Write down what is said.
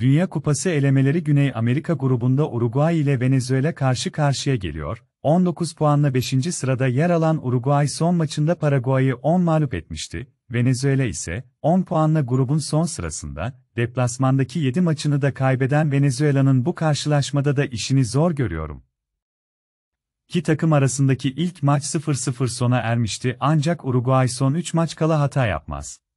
Dünya Kupası elemeleri Güney Amerika grubunda Uruguay ile Venezuela karşı karşıya geliyor. 19 puanla 5. sırada yer alan Uruguay son maçında Paraguay'ı 10 mağlup etmişti. Venezuela ise 10 puanla grubun son sırasında, deplasmandaki 7 maçını da kaybeden Venezuela'nın bu karşılaşmada da işini zor görüyorum. İki takım arasındaki ilk maç 0-0 sona ermişti ancak Uruguay son 3 maç kala hata yapmaz.